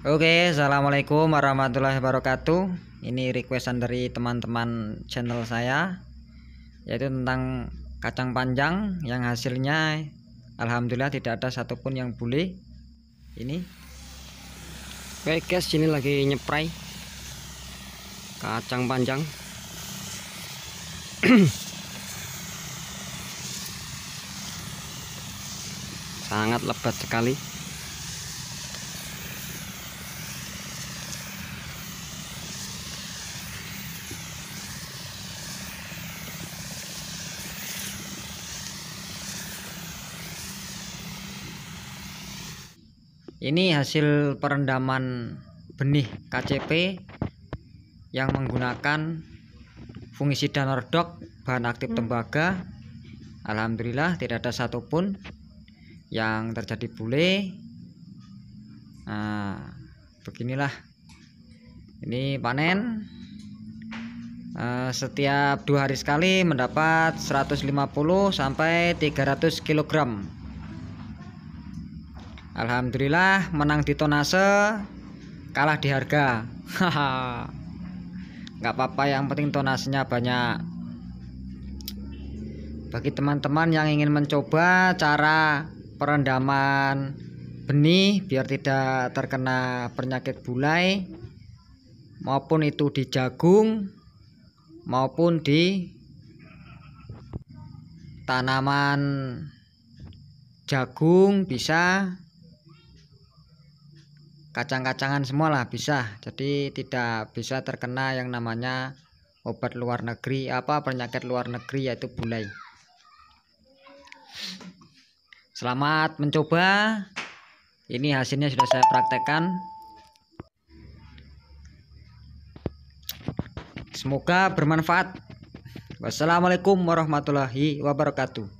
Oke, assalamualaikum warahmatullahi wabarakatuh. Ini requestan dari teman-teman channel saya, yaitu tentang kacang panjang yang hasilnya, alhamdulillah tidak ada satupun yang boleh. Ini, oke guys, ini lagi nyeprai kacang panjang. Sangat lebat sekali. ini hasil perendaman benih KCP yang menggunakan fungisida Nordok bahan aktif hmm. tembaga Alhamdulillah tidak ada satupun yang terjadi bule nah, beginilah ini panen eh, setiap dua hari sekali mendapat 150 sampai 300 kg Alhamdulillah menang di tonase kalah di harga Haha, nggak apa-apa yang penting tonasenya banyak bagi teman-teman yang ingin mencoba cara perendaman benih biar tidak terkena penyakit bulai maupun itu di jagung maupun di tanaman jagung bisa kacang-kacangan semua lah bisa jadi tidak bisa terkena yang namanya obat luar negeri apa penyakit luar negeri yaitu bulai selamat mencoba ini hasilnya sudah saya praktekkan semoga bermanfaat wassalamualaikum warahmatullahi wabarakatuh